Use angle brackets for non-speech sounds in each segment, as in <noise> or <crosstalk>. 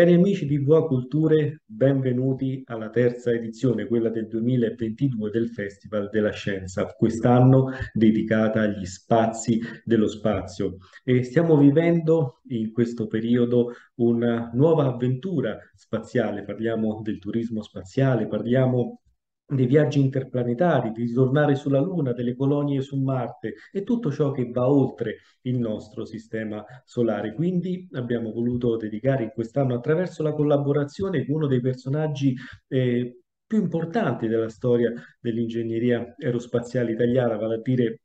Cari amici di VA Culture, benvenuti alla terza edizione, quella del 2022 del Festival della Scienza, quest'anno dedicata agli spazi dello spazio. E stiamo vivendo in questo periodo una nuova avventura spaziale, parliamo del turismo spaziale, parliamo dei viaggi interplanetari, di ritornare sulla Luna, delle colonie su Marte e tutto ciò che va oltre il nostro sistema solare. Quindi abbiamo voluto dedicare in quest'anno attraverso la collaborazione con uno dei personaggi eh, più importanti della storia dell'ingegneria aerospaziale italiana, vale a dire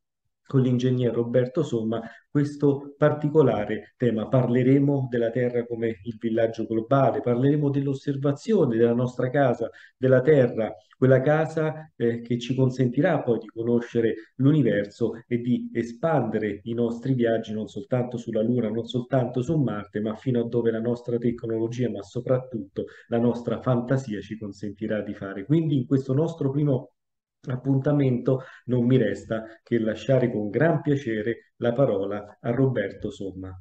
con l'ingegner Roberto Somma questo particolare tema. Parleremo della Terra come il villaggio globale, parleremo dell'osservazione della nostra casa, della Terra, quella casa eh, che ci consentirà poi di conoscere l'universo e di espandere i nostri viaggi non soltanto sulla Luna, non soltanto su Marte, ma fino a dove la nostra tecnologia, ma soprattutto la nostra fantasia ci consentirà di fare. Quindi in questo nostro primo appuntamento non mi resta che lasciare con gran piacere la parola a Roberto Somma.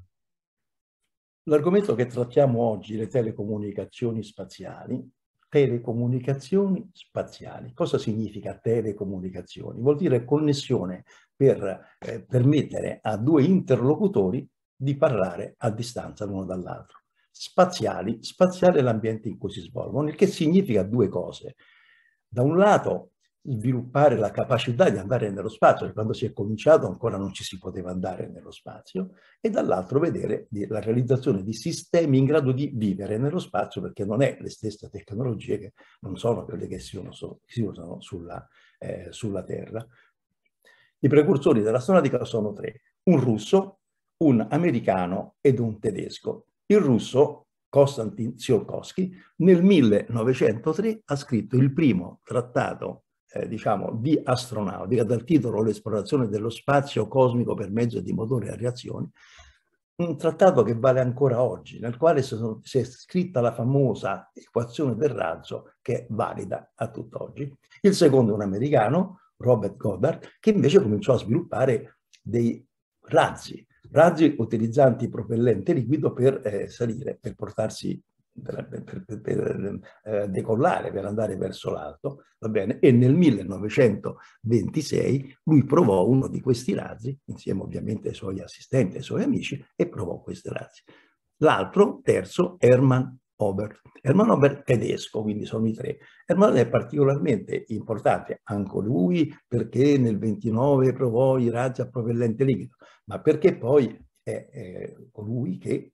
L'argomento che trattiamo oggi, le telecomunicazioni spaziali, telecomunicazioni spaziali. Cosa significa telecomunicazioni? Vuol dire connessione per eh, permettere a due interlocutori di parlare a distanza l'uno dall'altro. Spaziali, spaziale l'ambiente in cui si svolgono, il che significa due cose. Da un lato sviluppare la capacità di andare nello spazio, quando si è cominciato ancora non ci si poteva andare nello spazio, e dall'altro vedere la realizzazione di sistemi in grado di vivere nello spazio, perché non è le stesse tecnologie che non sono quelle che si usano, si usano sulla, eh, sulla Terra. I precursori dell'astronautica sono tre, un russo, un americano ed un tedesco. Il russo Konstantin Tsiolkovsky nel 1903 ha scritto il primo trattato eh, diciamo, di astronautica, dal titolo L'esplorazione dello spazio cosmico per mezzo di motori a reazione, un trattato che vale ancora oggi, nel quale si è scritta la famosa equazione del razzo che è valida a tutt'oggi. Il secondo è un americano, Robert Goddard, che invece cominciò a sviluppare dei razzi, razzi utilizzanti propellente liquido per eh, salire, per portarsi per, per, per eh, decollare, per andare verso l'alto, va bene? E nel 1926 lui provò uno di questi razzi, insieme ovviamente ai suoi assistenti, ai suoi amici, e provò questi razzi. L'altro, terzo, Hermann Ober. Hermann Ober tedesco, quindi sono i tre. Hermann è particolarmente importante, anche lui, perché nel 29 provò i razzi a propellente liquido, ma perché poi è, è colui che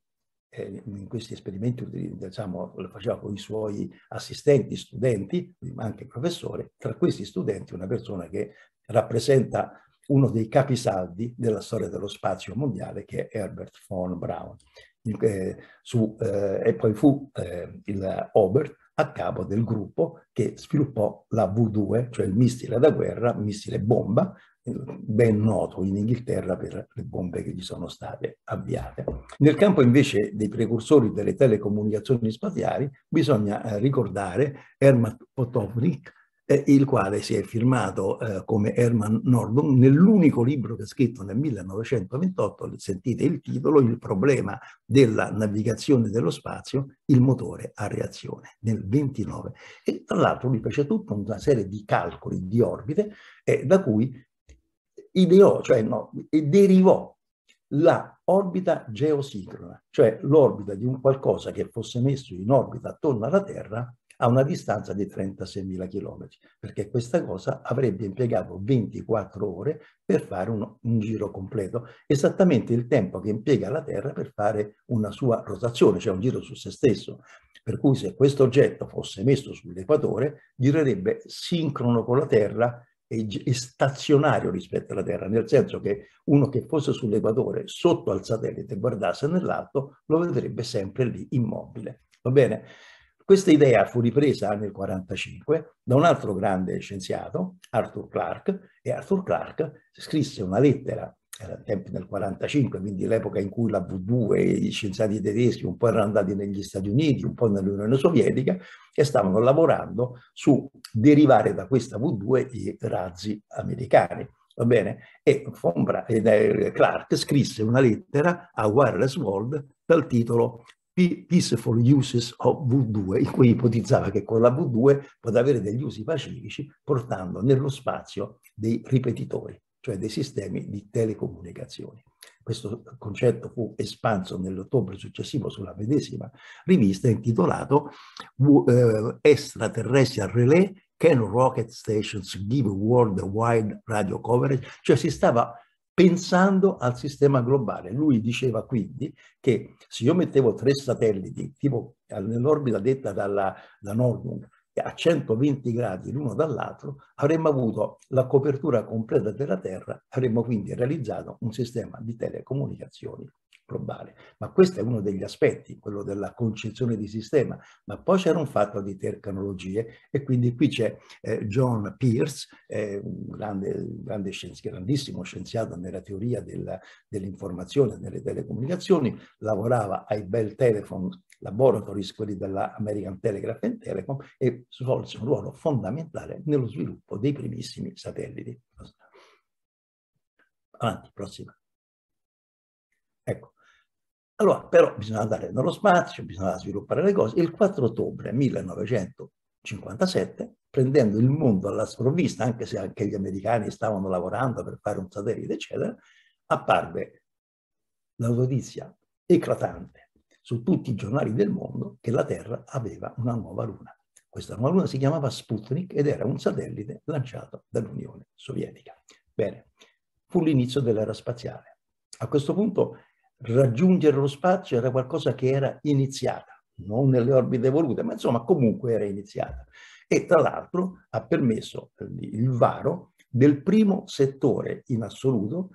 eh, in questi esperimenti diciamo, lo faceva con i suoi assistenti, studenti, ma anche professore, tra questi studenti una persona che rappresenta uno dei capisaldi della storia dello spazio mondiale che è Herbert von Braun. Eh, su, eh, e poi fu eh, il Obert a capo del gruppo che sviluppò la V2, cioè il missile da guerra, missile bomba, ben noto in Inghilterra per le bombe che gli sono state avviate. Nel campo invece dei precursori delle telecomunicazioni spaziali bisogna eh, ricordare Herman Potovnik, eh, il quale si è firmato eh, come Herman Nordung nell'unico libro che ha scritto nel 1928, sentite il titolo, Il problema della navigazione dello spazio, il motore a reazione, nel 29. E tra l'altro lui fece tutta una serie di calcoli di orbite da cui ideò, cioè no, derivò la orbita geosincrona, cioè l'orbita di un qualcosa che fosse messo in orbita attorno alla Terra a una distanza di 36.000 km, perché questa cosa avrebbe impiegato 24 ore per fare un, un, giro completo, esattamente il tempo che impiega la Terra per fare una sua rotazione, cioè un giro su se stesso. Per cui se questo oggetto fosse messo sull'equatore, girerebbe sincrono con la Terra è stazionario rispetto alla Terra, nel senso che uno che fosse sull'equatore sotto al satellite e guardasse nell'alto lo vedrebbe sempre lì immobile. Va bene? Questa idea fu ripresa nel 1945 da un altro grande scienziato, Arthur Clarke, e Arthur Clarke scrisse una lettera era il tempo del 45, quindi l'epoca in cui la V2 e gli scienziati tedeschi un po' erano andati negli Stati Uniti, un po' nell'Unione Sovietica e stavano lavorando su derivare da questa V2 i razzi americani. Va bene? E Bra- eh, Clark scrisse una lettera a Wireless World dal titolo Peaceful Uses of V2, in cui ipotizzava che con la V2 poteva avere degli usi pacifici portando nello spazio dei ripetitori cioè dei sistemi di telecomunicazioni. Questo concetto fu espanso nell'ottobre successivo sulla medesima rivista intitolato eh, Extraterrestrial Relay Can Rocket Stations Give Worldwide Radio Coverage? Cioè si stava pensando al sistema globale. Lui diceva quindi che se io mettevo tre satelliti tipo nell'orbita detta dalla, da Norlund a 120 gradi l'uno dall'altro, avremmo avuto la copertura completa della Terra, avremmo quindi realizzato un sistema di telecomunicazioni globale. Ma questo è uno degli aspetti, quello della concezione di sistema. Ma poi c'era un fatto di tecnologie e quindi qui c'è eh, John Pierce, eh, un grande, grande scienzi, grandissimo scienziato nella teoria della, dell'informazione e delle telecomunicazioni, lavorava ai Bell Telephone lavorò con della American Telegraph and Telecom e svolse un ruolo fondamentale nello sviluppo dei primissimi satelliti. Avanti, prossima. Ecco. Allora, però bisogna andare nello spazio, bisogna sviluppare le cose. Il 4 ottobre 1957, prendendo il mondo alla sprovvista, anche se anche gli americani stavano lavorando per fare un satellite, eccetera, apparve la notizia eclatante su tutti i giornali del mondo che la Terra aveva una nuova luna. Questa nuova luna si chiamava Sputnik ed era un satellite lanciato dall'Unione Sovietica. Bene, fu l'inizio dell'era spaziale. A questo punto raggiungere lo spazio era qualcosa che era iniziata, non nelle orbite evolute, ma insomma comunque era iniziata. E tra l'altro ha permesso il varo del primo settore in assoluto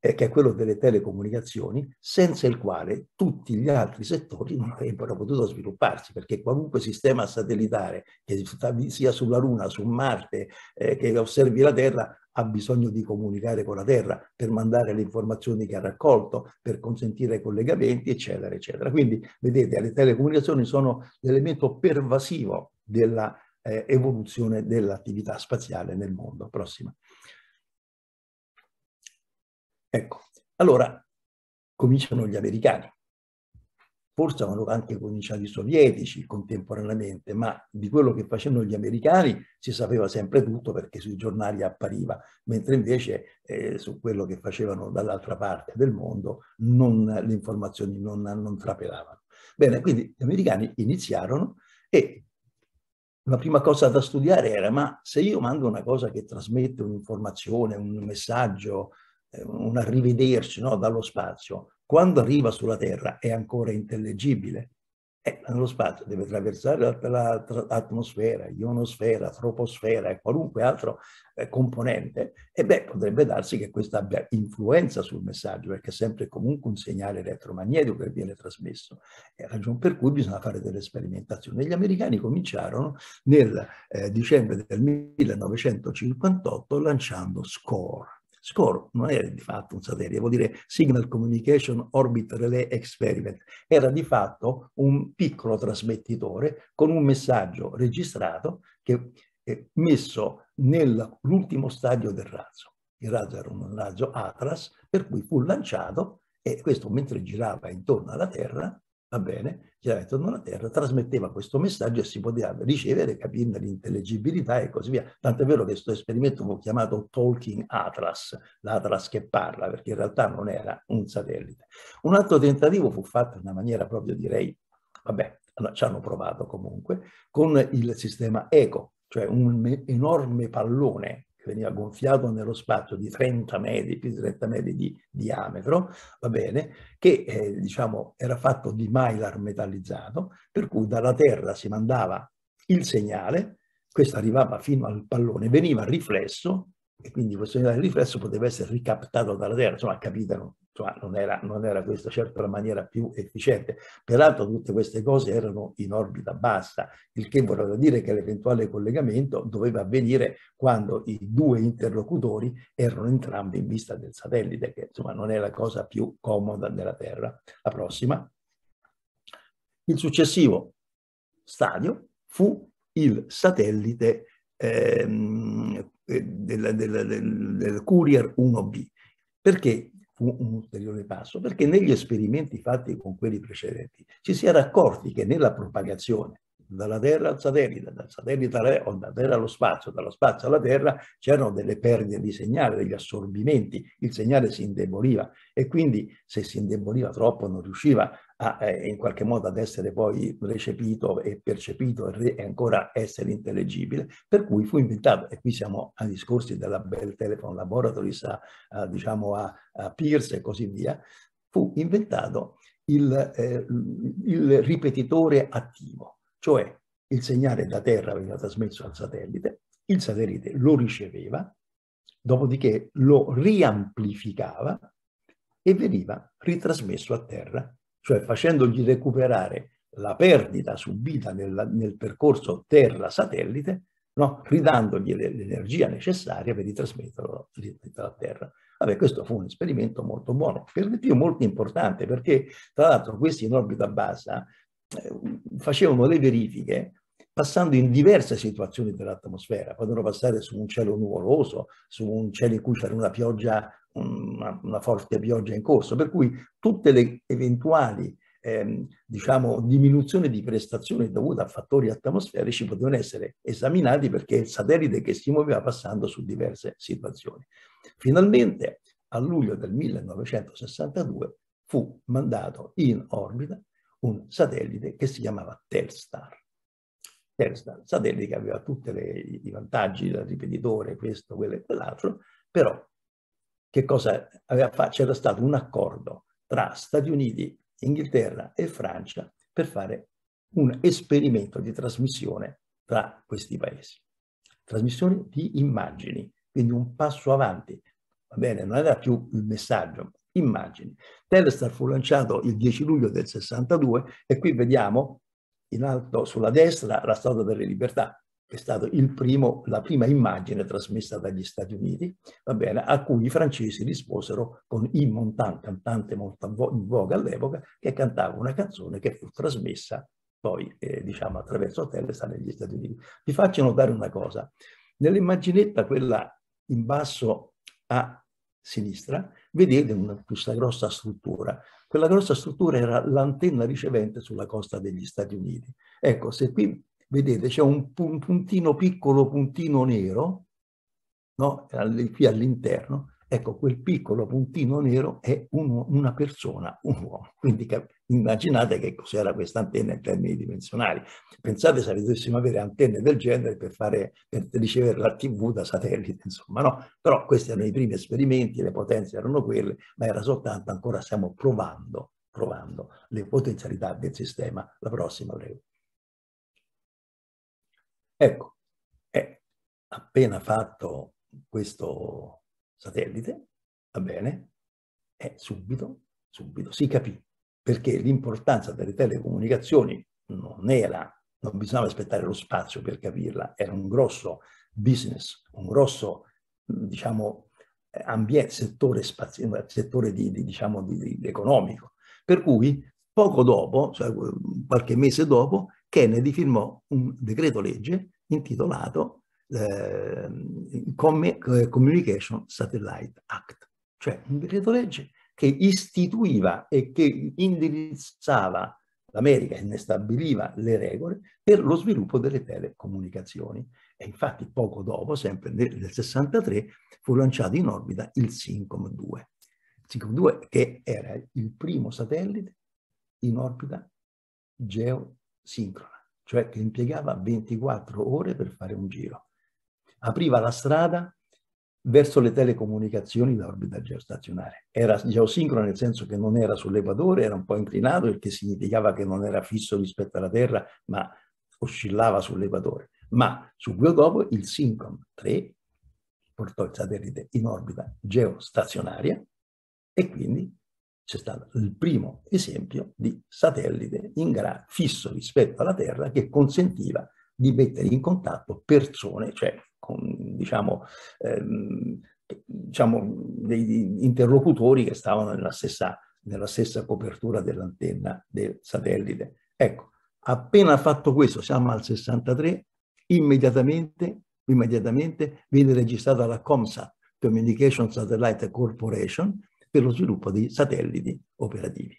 eh, che è quello delle telecomunicazioni, senza il quale tutti gli altri settori non avrebbero potuto svilupparsi, perché qualunque sistema satellitare, che sia sulla Luna, su Marte, eh, che osservi la Terra, ha bisogno di comunicare con la Terra per mandare le informazioni che ha raccolto, per consentire collegamenti, eccetera, eccetera. Quindi, vedete, le telecomunicazioni sono l'elemento pervasivo della eh, evoluzione dell'attività spaziale nel mondo. Prossima. Ecco, allora cominciano gli americani, forse avevano anche cominciato i sovietici contemporaneamente, ma di quello che facevano gli americani si sapeva sempre tutto perché sui giornali appariva, mentre invece eh, su quello che facevano dall'altra parte del mondo non, le informazioni non, non trapelavano. Bene, quindi gli americani iniziarono e la prima cosa da studiare era ma se io mando una cosa che trasmette un'informazione, un messaggio, eh, un arrivederci no, dallo spazio, quando arriva sulla Terra è ancora intellegibile. Eh, nello spazio deve attraversare l'atmosfera, ionosfera, troposfera e qualunque altro eh, componente, e beh, potrebbe darsi che questo abbia influenza sul messaggio, perché è sempre comunque un segnale elettromagnetico che viene trasmesso. È ragione per cui bisogna fare delle sperimentazioni. Gli americani cominciarono nel eh, dicembre del 1958 lanciando SCORE, SCORE non era di fatto un satellite, vuol dire Signal Communication Orbit Relay Experiment, era di fatto un piccolo trasmettitore con un messaggio registrato che è eh, messo nell'ultimo stadio del razzo. Il razzo era un razzo Atlas, per cui fu lanciato e questo mentre girava intorno alla Terra va bene, chiaramente la terra, trasmetteva questo messaggio e si poteva ricevere capire l'intellegibilità e così via. Tant'è vero che questo esperimento fu chiamato Talking Atlas, l'Atlas che parla, perché in realtà non era un satellite. Un altro tentativo fu fatto in una maniera proprio direi, vabbè, ci hanno provato comunque, con il sistema ECO, cioè un enorme pallone veniva gonfiato nello spazio di 30 metri, più di 30 metri di diametro, va bene, che eh, diciamo, era fatto di mylar metallizzato, per cui dalla Terra si mandava il segnale, questo arrivava fino al pallone, veniva riflesso, e quindi questo segnale riflesso poteva essere ricaptato dalla Terra, insomma capitano cioè, non, era, non era questa certo la maniera più efficiente. Peraltro tutte queste cose erano in orbita bassa, il che vorrebbe dire che l'eventuale collegamento doveva avvenire quando i due interlocutori erano entrambi in vista del satellite, che insomma non è la cosa più comoda della Terra. La prossima. Il successivo stadio fu il satellite ehm, eh, del, del, del, del Courier 1B, perché fu un ulteriore passo, perché negli esperimenti fatti con quelli precedenti ci si era accorti che nella propagazione dalla Terra al satellite, dal satellite alla, terra, o dalla Terra allo spazio, dallo spazio alla Terra, c'erano delle perdite di segnale, degli assorbimenti, il segnale si indeboliva e quindi se si indeboliva troppo non riusciva a, eh, in qualche modo ad essere poi recepito e percepito e, re, e, ancora essere intellegibile, per cui fu inventato, e qui siamo ai discorsi della Bell Telephone Laboratories, a, a, diciamo a, a Pierce e così via, fu inventato il, eh, il ripetitore attivo, cioè il segnale da terra veniva trasmesso al satellite, il satellite lo riceveva, dopodiché lo riamplificava e veniva ritrasmesso a terra cioè facendogli recuperare la perdita subita nel, nel percorso terra-satellite, no? ridandogli l'energia necessaria per ritrasmetterlo, ritrasmetterlo terra. Vabbè, questo fu un esperimento molto buono, per di più molto importante, perché tra l'altro questi in orbita bassa eh, facevano le verifiche passando in diverse situazioni dell'atmosfera, potevano passare su un cielo nuvoloso, su un cielo in cui c'era una pioggia una, una forte pioggia in corso, per cui tutte le eventuali ehm, diciamo, diminuzioni di prestazione dovute a fattori atmosferici potevano essere esaminati perché è il satellite che si muoveva passando su diverse situazioni. Finalmente, a luglio del 1962, fu mandato in orbita un satellite che si chiamava Telstar. Telstar, satellite che aveva tutti i vantaggi, il ripetitore, questo, quello e quell'altro, però che cosa aveva fatto? C'era stato un accordo tra Stati Uniti, Inghilterra e Francia per fare un esperimento di trasmissione tra questi paesi. Trasmissione di immagini, quindi un passo avanti. Va bene, non era più il messaggio, immagini. Telstar fu lanciato il 10 luglio del 62 e qui vediamo in alto sulla destra la Statua delle Libertà, è stata la prima immagine trasmessa dagli Stati Uniti, bene, a cui i francesi risposero con Yves Montand, cantante molto in voga all'epoca, che cantava una canzone che fu trasmessa poi, eh, diciamo, attraverso Telestar negli Stati Uniti. Vi faccio notare una cosa. Nell'immaginetta, quella in basso a sinistra, vedete una, questa grossa struttura. Quella grossa struttura era l'antenna ricevente sulla costa degli Stati Uniti. Ecco, se qui vedete c'è un puntino piccolo puntino nero, no? qui all'interno, ecco quel piccolo puntino nero è uno, una persona, un uomo. Quindi immaginate che cos'era questa antenna in termini dimensionali. Pensate se dovessimo avere antenne del genere per, fare, per ricevere la tv da satellite, insomma no? Però questi erano i primi esperimenti, le potenze erano quelle, ma era soltanto ancora stiamo provando, provando le potenzialità del sistema. La prossima, prego. Ecco, è appena fatto questo satellite, va bene, è subito, subito si capì perché l'importanza delle telecomunicazioni non era, non bisognava aspettare lo spazio per capirla, era un grosso business, un grosso, diciamo, ambiente, settore, spazio, settore di, di, diciamo, di, economico. Per cui poco dopo, cioè qualche mese dopo, Kennedy firmò un decreto legge intitolato eh, Communication Satellite Act, cioè un decreto legge che istituiva e che indirizzava l'America e ne stabiliva le regole per lo sviluppo delle telecomunicazioni. E infatti poco dopo, sempre nel, nel 63, fu lanciato in orbita il SINCOM 2. SINCOM 2 che era il primo satellite in orbita geo sincrona, cioè che impiegava 24 ore per fare un giro. Apriva la strada verso le telecomunicazioni da orbita geostazionare. Era geosincrono nel senso che non era sull'equatore, era un po' inclinato, il che significava che non era fisso rispetto alla Terra, ma oscillava sull'equatore. Ma subito dopo il Syncron 3 portò il satellite in orbita geostazionaria e quindi c'è stato il primo esempio di satellite in grado fisso rispetto alla Terra che consentiva di mettere in contatto persone, cioè con, diciamo, ehm, diciamo dei interlocutori che stavano nella stessa, nella stessa copertura dell'antenna del satellite. Ecco, appena fatto questo, siamo al 63, immediatamente, immediatamente viene registrata la COMSAT, Communication Satellite Corporation, per lo sviluppo di satelliti operativi.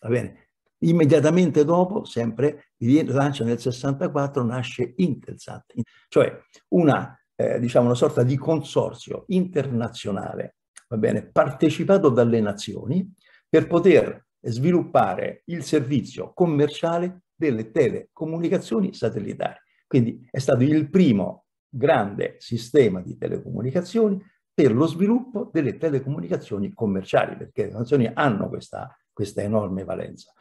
Va bene? Immediatamente dopo, sempre, lancio nel 64, nasce Intelsat, cioè una, eh, diciamo una sorta di consorzio internazionale, va bene, partecipato dalle nazioni per poter sviluppare il servizio commerciale delle telecomunicazioni satellitari. Quindi è stato il primo grande sistema di telecomunicazioni per lo sviluppo delle telecomunicazioni commerciali, perché le sanzioni hanno questa, questa enorme valenza.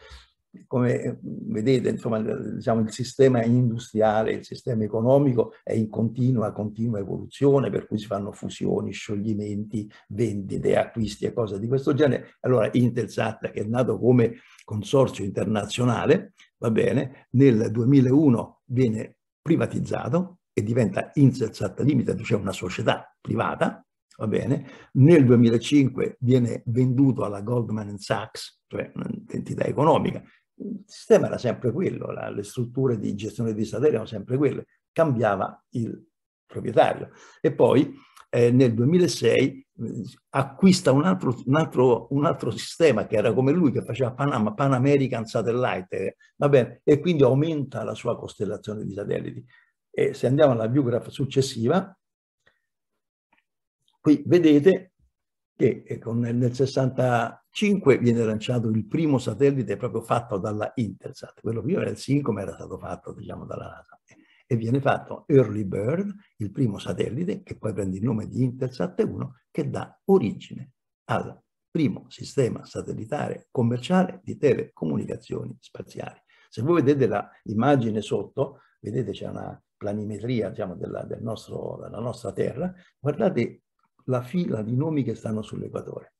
Come eh, vedete, insomma, diciamo, il sistema industriale, il sistema economico è in continua, continua evoluzione, per cui si fanno fusioni, scioglimenti, vendite, acquisti e cose di questo genere. Allora Intelsat, che è nato come consorzio internazionale, va bene, nel 2001 viene privatizzato e diventa Intelsat Limited, cioè una società privata, va bene? Nel 2005 viene venduto alla Goldman Sachs, cioè un'entità economica. Il sistema era sempre quello, la, le strutture di gestione di Stato erano sempre quelle, cambiava il proprietario. E poi eh, nel 2006 eh, acquista un altro, un, altro, un altro, sistema che era come lui, che faceva Panama, Pan American Satellite, eh, va bene, e quindi aumenta la sua costellazione di satelliti. E se andiamo alla biografia successiva, Qui vedete che eh, con, nel 65 viene lanciato il primo satellite proprio fatto dalla Intersat, quello prima era il SICOM, era stato fatto diciamo dalla NASA, e viene fatto Early Bird, il primo satellite, che poi prende il nome di Intersat 1, che dà origine al primo sistema satellitare commerciale di telecomunicazioni spaziali. Se voi vedete l'immagine sotto, vedete c'è una planimetria diciamo, della, del nostro, della nostra Terra, guardate la fila di nomi che stanno sull'equatore.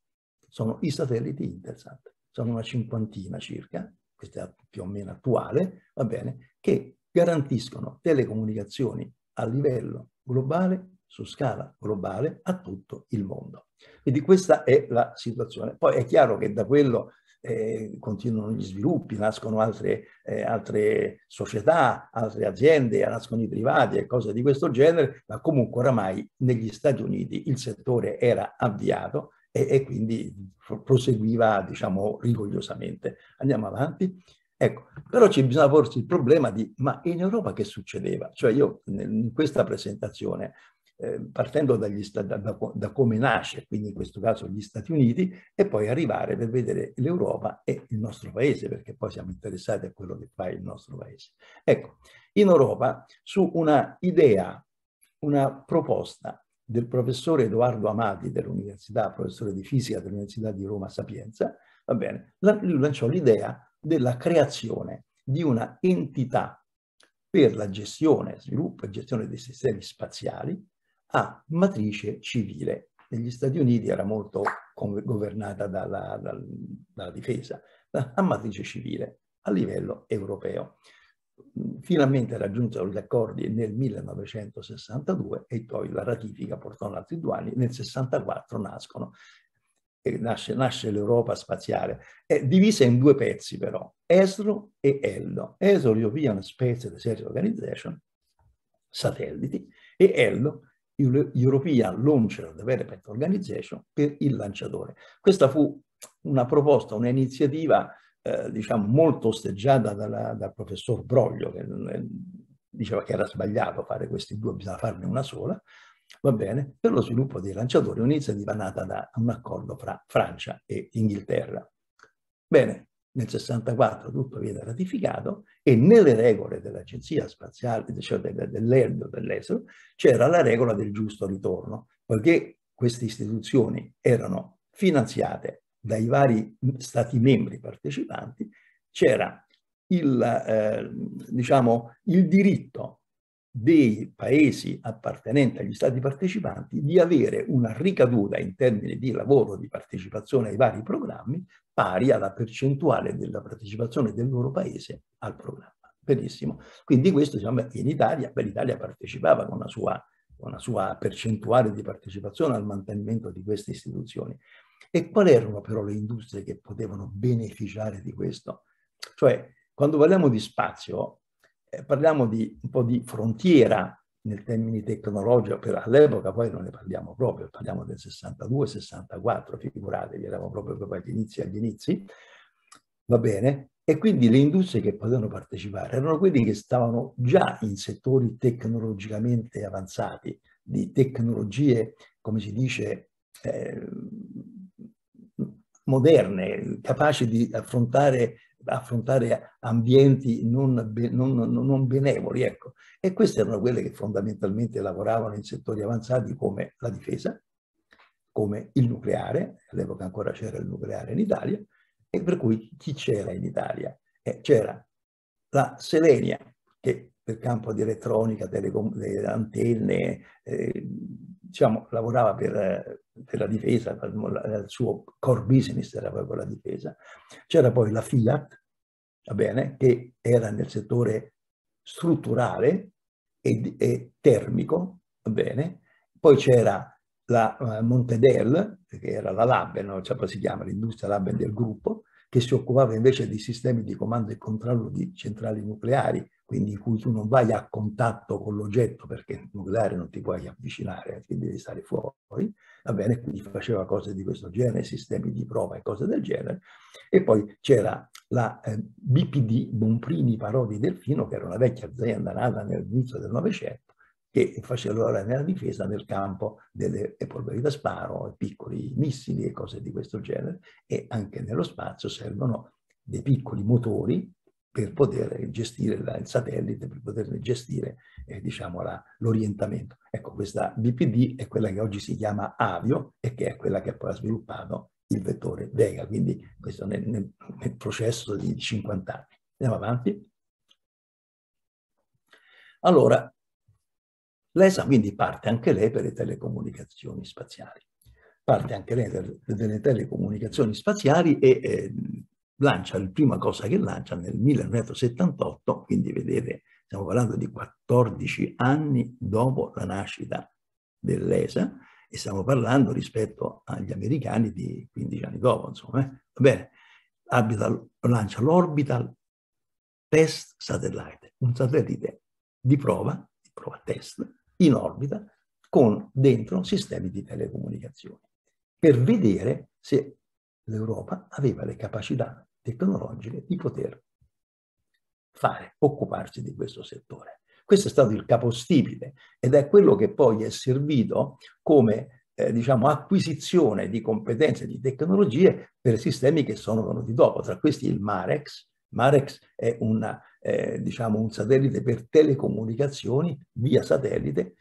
Sono i satelliti Intelsat, sono una cinquantina circa, questa è più o meno attuale, va bene, che garantiscono telecomunicazioni a livello globale, su scala globale, a tutto il mondo. Quindi questa è la situazione. Poi è chiaro che da quello eh, continuano gli sviluppi, nascono altre, eh, altre, società, altre aziende, nascono i privati e cose di questo genere, ma comunque oramai negli Stati Uniti il settore era avviato e, e quindi proseguiva, diciamo, rigogliosamente. Andiamo avanti. Ecco, però ci bisogna porsi il problema di ma in Europa che succedeva? Cioè io in questa presentazione eh, partendo da, da, da, come nasce, quindi in questo caso gli Stati Uniti, e poi arrivare per vedere l'Europa e il nostro paese, perché poi siamo interessati a quello che fa il nostro paese. Ecco, in Europa su una idea, una proposta del professore Edoardo Amati dell'università, professore di fisica dell'Università di Roma Sapienza, va bene, lui lanciò l'idea della creazione di una entità per la gestione, sviluppo e gestione dei sistemi spaziali, a matrice civile. Negli Stati Uniti era molto governata dalla, dalla, difesa, a matrice civile a livello europeo. Finalmente raggiunsero gli accordi nel 1962 e poi la ratifica portò altri due anni. Nel 64 nascono nasce, nasce l'Europa spaziale, è divisa in due pezzi però, ESRO e ELLO. ESRO, European Space Research Organization, satelliti, e ELLO, European Launcher Development Organization per il lanciatore. Questa fu una proposta, un'iniziativa eh, diciamo molto osteggiata dalla, dal professor Broglio che eh, diceva che era sbagliato fare questi due, bisogna farne una sola, va bene, per lo sviluppo dei lanciatori, un'iniziativa nata da un accordo fra Francia e Inghilterra. Bene, nel 64 tutto viene ratificato e nelle regole dell'Agenzia Spaziale, cioè dell'ERDO dell'ESO, c'era la regola del giusto ritorno, poiché queste istituzioni erano finanziate dai vari stati membri partecipanti, c'era il, eh, diciamo, il diritto dei paesi appartenenti agli stati partecipanti di avere una ricaduta in termini di lavoro, di partecipazione ai vari programmi pari alla percentuale della partecipazione del loro paese al programma. Benissimo. Quindi questo diciamo, in Italia, beh, l'Italia partecipava con la, sua, una sua percentuale di partecipazione al mantenimento di queste istituzioni. E quali erano però le industrie che potevano beneficiare di questo? Cioè, quando parliamo di spazio, eh, parliamo di un po' di frontiera nel termini tecnologico, però all'epoca poi non ne parliamo proprio, parliamo del 62-64, figuratevi, eravamo proprio, proprio agli inizi, agli inizi, va bene? E quindi le industrie che potevano partecipare erano quelle che stavano già in settori tecnologicamente avanzati, di tecnologie, come si dice, eh, moderne, capaci di affrontare affrontare ambienti non, non, non, benevoli. Ecco. E queste erano quelle che fondamentalmente lavoravano in settori avanzati come la difesa, come il nucleare, all'epoca ancora c'era il nucleare in Italia, e per cui chi c'era in Italia? Eh, c'era la Selenia, che per campo di elettronica, delle antenne, eh, diciamo, lavorava per, per, la difesa, il suo core business era proprio la difesa. C'era poi la Fiat, va bene, che era nel settore strutturale e, e termico, va bene. Poi c'era la eh, Montedel, che era la Laben, no? cioè, si chiama l'industria Lab del gruppo, che si occupava invece di sistemi di comando e controllo di centrali nucleari quindi cui tu non vai a contatto con l'oggetto perché il nucleare non ti puoi avvicinare, eh, quindi devi stare fuori, va bene, quindi faceva cose di questo genere, sistemi di prova e cose del genere, e poi c'era la eh, BPD Bonprini Parodi Delfino, che era una vecchia azienda nata nell'inizio del Novecento, che faceva allora nella difesa nel campo delle polveri da sparo, piccoli missili e cose di questo genere, e anche nello spazio servono dei piccoli motori per poter gestire la, il satellite, per poter gestire eh, diciamo l'orientamento. Ecco, questa BPD è quella che oggi si chiama Avio e che è quella che poi ha sviluppato il vettore Vega, quindi questo nel, nel, nel processo di 50 anni. Andiamo avanti. Allora, l'ESA quindi parte anche lei per le telecomunicazioni spaziali parte anche lei delle telecomunicazioni spaziali e eh, lancia la prima cosa che lancia nel 1978, quindi vedete, stiamo parlando di 14 anni dopo la nascita dell'ESA e stiamo parlando rispetto agli americani di 15 anni dopo, insomma. Eh. Va bene, Orbital, lancia l'Orbital Test Satellite, un satellite di prova, di prova test, in orbita, con dentro sistemi di telecomunicazioni per vedere se l'Europa aveva le capacità tecnologiche di poter fare, occuparsi di questo settore. Questo è stato il capostipite ed è quello che poi è servito come eh, diciamo, acquisizione di competenze, di tecnologie per sistemi che sono venuti dopo, tra questi il Marex. Marex è una, eh, diciamo, un satellite per telecomunicazioni via satellite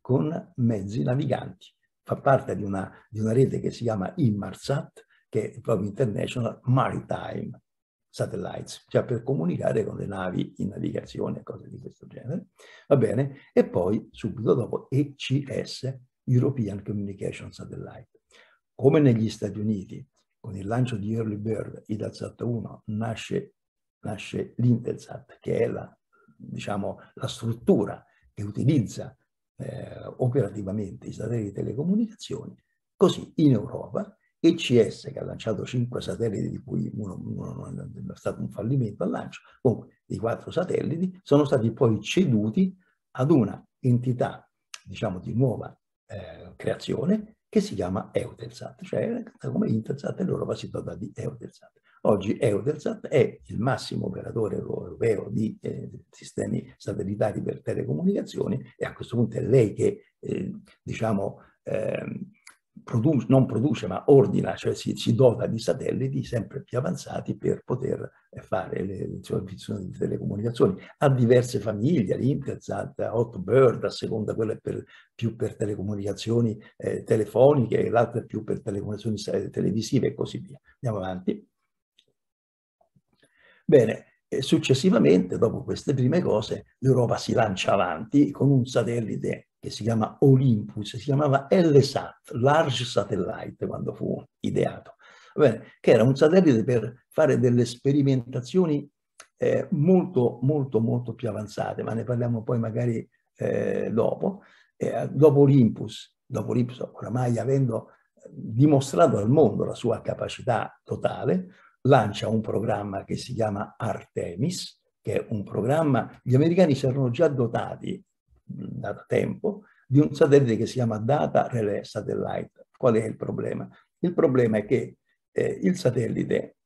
con mezzi naviganti. Fa parte di una, di una rete che si chiama Inmarsat, che è proprio International Maritime Satellites, cioè per comunicare con le navi in navigazione, e cose di questo genere, va bene? E poi subito dopo ECS, European Communication Satellite. Come negli Stati Uniti, con il lancio di Early Bird, IDASAT 1, nasce, nasce l'Intelsat, che è la, diciamo, la struttura che utilizza eh, operativamente i satelliti di telecomunicazioni, così in Europa ECS che ha lanciato 5 satelliti di cui uno, uno è stato un fallimento al lancio, comunque i quattro satelliti sono stati poi ceduti ad una entità diciamo di nuova eh, creazione che si chiama Eutelsat, cioè come Intelsat e loro si tratta di Eutelsat. Oggi Eutelsat è il massimo operatore europeo di eh, sistemi satellitari per telecomunicazioni e a questo punto è lei che eh, diciamo, eh, produce, non produce ma ordina, cioè si, si, dota di satelliti sempre più avanzati per poter fare le, le di telecomunicazioni a diverse famiglie, l'Intersat, Hotbird, a seconda quella per, più per telecomunicazioni eh, telefoniche, l'altra più per telecomunicazioni televisive e così via. Andiamo avanti. Bene, successivamente, dopo queste prime cose, l'Europa si lancia avanti con un satellite che si chiama Olympus, si chiamava LSAT, Large Satellite, quando fu ideato, bene, che era un satellite per fare delle sperimentazioni eh, molto, molto, molto più avanzate, ma ne parliamo poi magari eh, dopo. Eh, dopo Olympus, dopo Olympus, oramai avendo dimostrato al mondo la sua capacità totale, lancia un programma che si chiama Artemis, che è un programma, gli americani si erano già dotati da tempo di un satellite che si chiama Data Relay Satellite. Qual è il problema? Il problema è che eh, il satellite,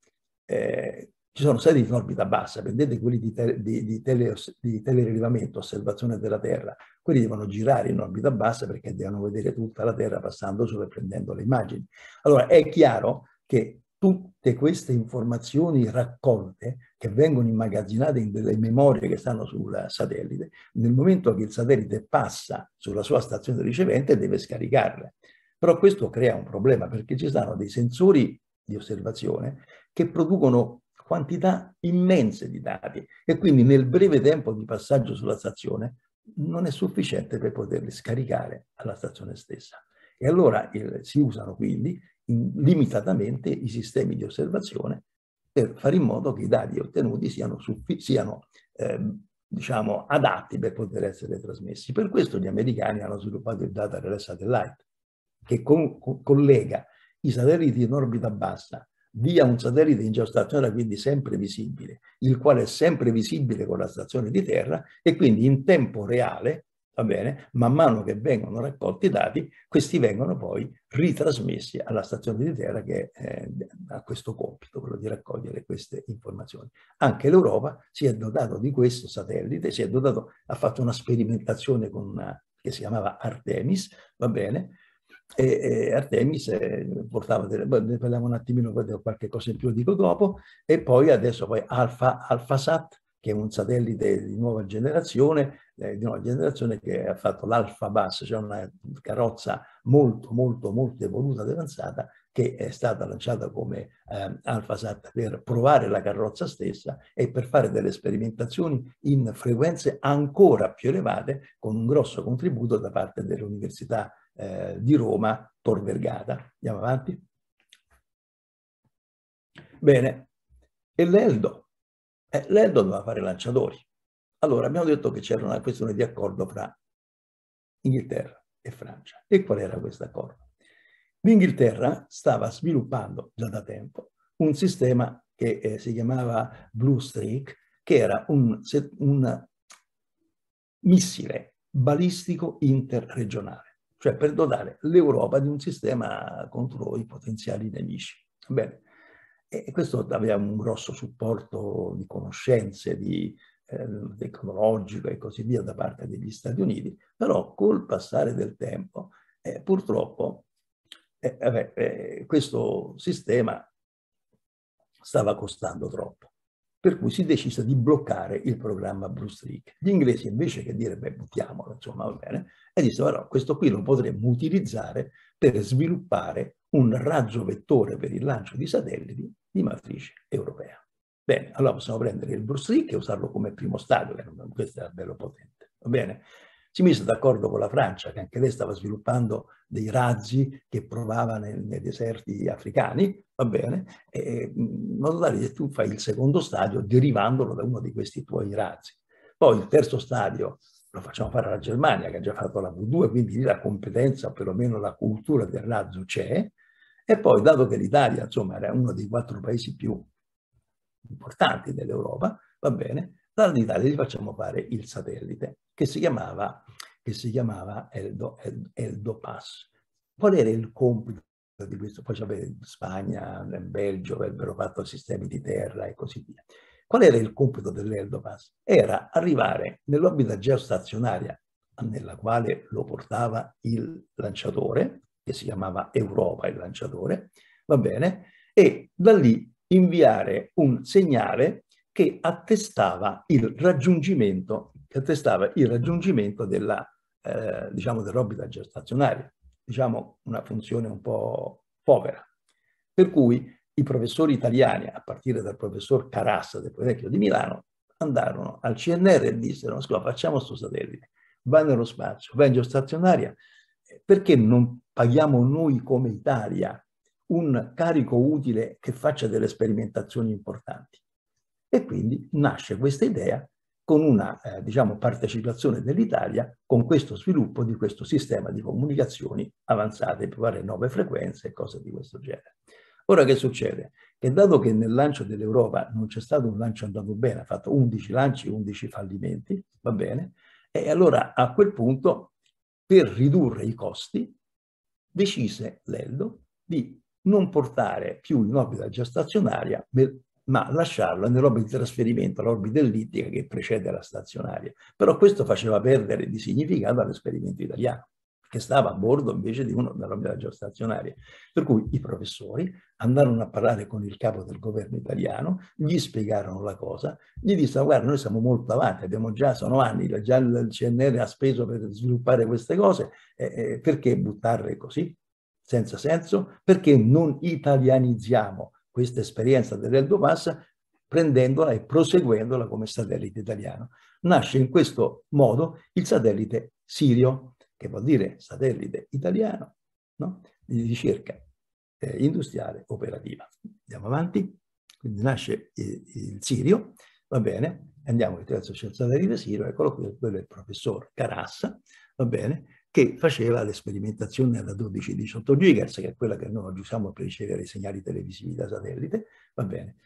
eh, ci sono satelliti in orbita bassa, prendete quelli di, te, di, di, tele, di telerelevamento, osservazione della Terra, quelli devono girare in orbita bassa perché devono vedere tutta la Terra passando sopra e prendendo le immagini. Allora è chiaro che tutte queste informazioni raccolte che vengono immagazzinate in delle memorie che stanno sul satellite, nel momento che il satellite passa sulla sua stazione ricevente deve scaricarle. Però questo crea un problema perché ci sono dei sensori di osservazione che producono quantità immense di dati e quindi nel breve tempo di passaggio sulla stazione non è sufficiente per poterli scaricare alla stazione stessa. E allora il, si usano quindi in, limitatamente i sistemi di osservazione per fare in modo che i dati ottenuti siano, siano eh, diciamo, adatti per poter essere trasmessi. Per questo gli americani hanno sviluppato il Data Relay Satellite, che con, collega i satelliti in orbita bassa via un satellite in geostazione, quindi sempre visibile, il quale è sempre visibile con la stazione di terra e quindi in tempo reale va bene? Man mano che vengono raccolti i dati, questi vengono poi ritrasmessi alla stazione di terra che eh, ha questo compito, quello di raccogliere queste informazioni. Anche l'Europa si è dotato di questo satellite, si è dotato, ha fatto una sperimentazione con una, che si chiamava Artemis, va bene? E, e Artemis eh, portava, delle, ne parliamo un attimino, qualche cosa in più lo dico dopo, e poi adesso poi Alpha, AlphaSat, che è un satellite di nuova generazione, eh, di una generazione che ha fatto l'alfa bus, cioè una carrozza molto, molto, molto evoluta ed avanzata che è stata lanciata come eh, Sat per provare la carrozza stessa e per fare delle sperimentazioni in frequenze ancora più elevate con un grosso contributo da parte dell'Università eh, di Roma Tor Vergata. Andiamo avanti. Bene, e l'Eldo? Eh, L'Eldo doveva fare lanciatori. Allora abbiamo detto che c'era una questione di accordo fra Inghilterra e Francia. E qual era questo accordo? L'Inghilterra stava sviluppando già da tempo un sistema che eh, si chiamava Blue Streak, che era un, un missile balistico interregionale, cioè per dotare l'Europa di un sistema contro i potenziali nemici. Bene. E questo aveva un grosso supporto di conoscenze, di Ehm, tecnologico e così via da parte degli Stati Uniti, però col passare del tempo eh, purtroppo eh, vabbè, eh, questo sistema stava costando troppo, per cui si decise di bloccare il programma Bruce League. Gli inglesi invece che dire beh buttiamolo, insomma va bene, e disse però questo qui lo potremmo utilizzare per sviluppare un raggio vettore per il lancio di satelliti di matrice europea. Bene, allora possiamo prendere il Bruce Lee e usarlo come primo stadio, questo era bello potente. Va bene? Si mise d'accordo con la Francia, che anche lei stava sviluppando dei razzi che provava nei, nei deserti africani, va bene? E, non che tu fai il secondo stadio derivandolo da uno di questi tuoi razzi. Poi il terzo stadio lo facciamo fare alla Germania, che ha già fatto la V2, quindi lì la competenza, o perlomeno la cultura del razzo c'è. E poi, dato che l'Italia, insomma, era uno dei quattro paesi più importanti dell'Europa, va bene, dall'Italia gli facciamo fare il satellite che si chiamava, che si chiamava Eldo, Eldo Pass. Qual era il compito di questo? Poi sapete, Spagna, in Belgio avrebbero fatto sistemi di terra e così via. Qual era il compito dell'Eldo Pass? Era arrivare nell'orbita geostazionaria nella quale lo portava il lanciatore, che si chiamava Europa il lanciatore, va bene, e da lì inviare un segnale che attestava il raggiungimento, attestava il raggiungimento della, eh, diciamo, dell'orbita gestazionaria, diciamo una funzione un po' povera. Per cui i professori italiani, a partire dal professor Carassa del Politecnico di Milano, andarono al CNR e dissero, scusa, facciamo questo satellite, va nello spazio, va in geostazionaria, perché non paghiamo noi come Italia un carico utile che faccia delle sperimentazioni importanti. E quindi nasce questa idea con una eh, diciamo, partecipazione dell'Italia con questo sviluppo di questo sistema di comunicazioni avanzate, più pare nove frequenze e cose di questo genere. Ora che succede? Che dato che nel lancio dell'Europa non c'è stato un lancio andato bene, ha fatto 11 lanci, 11 fallimenti, va bene, e allora a quel punto per ridurre i costi decise l'Eldo di non portare più in orbita gestazionaria, ma lasciarla nell'orbita di trasferimento, l'orbita ellittica che precede la stazionaria. Però questo faceva perdere di significato all'esperimento italiano, che stava a bordo invece di uno dell'orbita geostazionaria. Per cui i professori andarono a parlare con il capo del governo italiano, gli spiegarono la cosa, gli dissero guarda noi siamo molto avanti, abbiamo già, sono anni, già il CNR ha speso per sviluppare queste cose, eh, eh perché buttarle così? senza senso, perché non italianizziamo questa esperienza dell'Eldopass prendendola e proseguendola come satellite italiano. Nasce in questo modo il satellite Sirio, che vuol dire satellite italiano no? di ricerca eh, industriale operativa. Andiamo avanti, quindi nasce il, il Sirio, va bene, andiamo al terzo satellite Sirio, eccolo qui, quello è il professor Carassa, va bene, che faceva le sperimentazioni alla 12-18 GHz, che è quella che noi oggi usiamo per ricevere i segnali televisivi da satellite, va bene.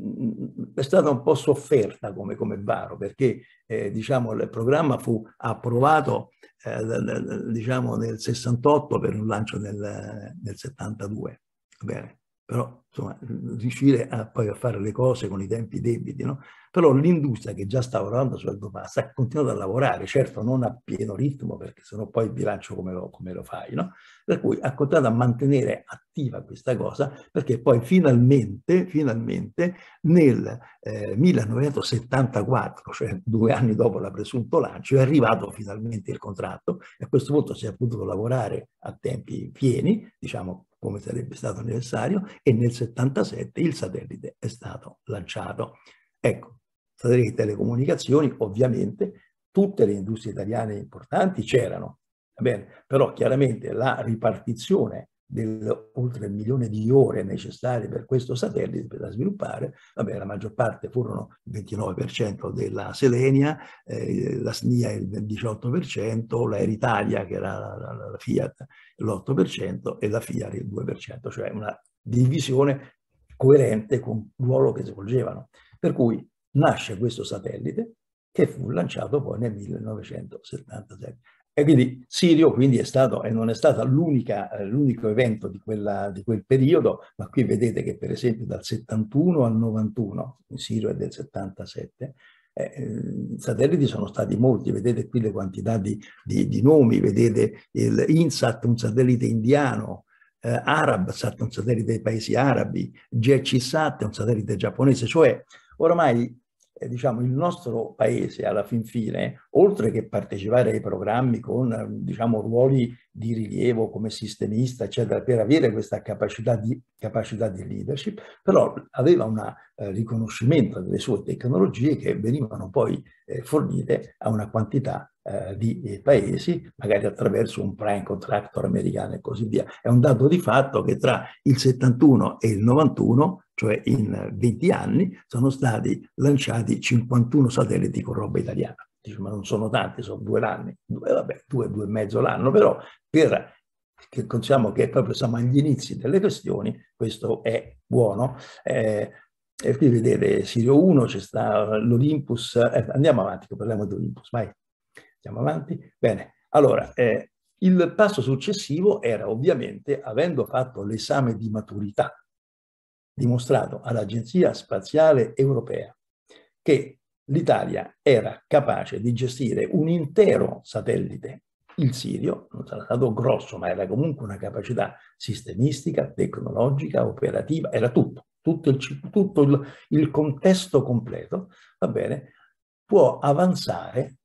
Mm, è stata un po' sofferta come, come varo, perché eh, diciamo, il programma fu approvato eh, diciamo, nel 68 per un lancio nel, nel 72. Va bene però insomma, riuscire a, poi a fare le cose con i tempi debiti, no? Però l'industria che già stava lavorando su Aldopà ha continuato a lavorare, certo non a pieno ritmo, perché sennò poi il bilancio come lo, come lo fai, no? Per cui ha continuato a mantenere attiva questa cosa, perché poi finalmente, finalmente nel eh, 1974, cioè due anni dopo la presunto lancio, è arrivato finalmente il contratto e a questo punto si è potuto lavorare a tempi pieni, diciamo come sarebbe stato necessario, e nel 77 il satellite è stato lanciato. Ecco, satellite telecomunicazioni, ovviamente tutte le industrie italiane importanti c'erano, però chiaramente la ripartizione dell'oltre milione di ore necessarie per questo satellite da sviluppare, vabbè la maggior parte furono il 29% della Selenia, eh, la SNIA il 18%, la Eritalia che era la, la, la Fiat l'8% e la Fiat il 2%, cioè una divisione coerente con il ruolo che svolgevano. Per cui nasce questo satellite che fu lanciato poi nel 1977. E quindi Sirio quindi è stato e non è stato eh, l'unico evento di, quella, di, quel periodo, ma qui vedete che per esempio dal 71 al 91, in Sirio è del 77, eh, eh satelliti sono stati molti, vedete qui le quantità di, di, di nomi, vedete il INSAT, un satellite indiano, eh, ArabSat, un satellite dei paesi arabi, GCSat, un satellite giapponese, cioè ormai eh, diciamo, il nostro paese alla fin fine, oltre che partecipare ai programmi con diciamo, ruoli di rilievo come sistemista, eccetera, per avere questa capacità di, capacità di leadership, però aveva un eh, riconoscimento delle sue tecnologie che venivano poi eh, fornite a una quantità eh, di eh, paesi, magari attraverso un prime contractor americano e così via. È un dato di fatto che tra il 71 e il 91 cioè in 20 anni, sono stati lanciati 51 satelliti con roba italiana. Dice, ma non sono tanti, sono due l'anno, due, vabbè, due, due e mezzo l'anno, però per che pensiamo che proprio siamo agli inizi delle questioni, questo è buono. Eh, e qui vedete Sirio 1, c'è sta l'Olympus, eh, andiamo avanti, parliamo di Olympus, vai, andiamo avanti. Bene, allora, eh, il passo successivo era ovviamente, avendo fatto l'esame di maturità dimostrato all'Agenzia Spaziale Europea che l'Italia era capace di gestire un intero satellite, il Sirio, non sarà stato grosso, ma era comunque una capacità sistemistica, tecnologica, operativa, era tutto, tutto il, tutto il, il contesto completo, va bene, può avanzare,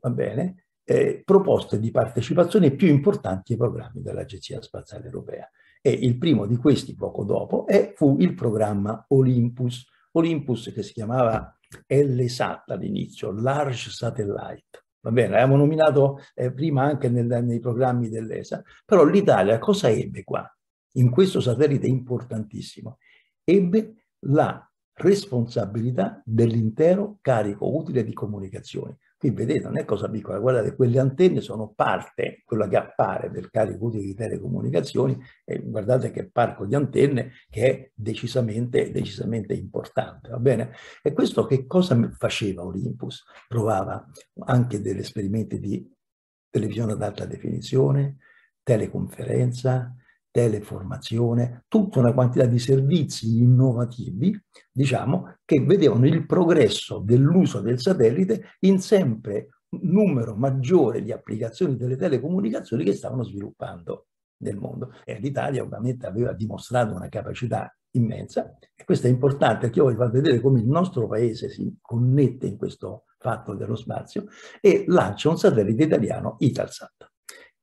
va bene, eh, proposte di partecipazione più importanti ai programmi dell'Agenzia Spaziale Europea. E il primo di questi, poco dopo, è, fu il programma Olympus. Olympus che si chiamava LSAT all'inizio, Large Satellite. Va bene, avevamo nominato eh, prima anche nel, nei programmi dell'ESA, però l'Italia cosa ebbe qua? In questo satellite importantissimo, ebbe la responsabilità dell'intero carico utile di comunicazione. Qui vedete, non è cosa piccola, guardate, quelle antenne sono parte, quella che appare del carico utile di telecomunicazioni, e guardate che parco di antenne che è decisamente, decisamente importante, va bene? E questo che cosa faceva Olympus? Provava anche degli esperimenti di televisione ad alta definizione, teleconferenza, teleformazione, tutta una quantità di servizi innovativi, diciamo, che vedevano il progresso dell'uso del satellite in sempre numero maggiore di applicazioni delle telecomunicazioni che stavano sviluppando nel mondo. E l'Italia ovviamente aveva dimostrato una capacità immensa e questo è importante perché io voglio far vedere come il nostro paese si connette in questo fatto dello spazio e lancia un satellite italiano Italsat.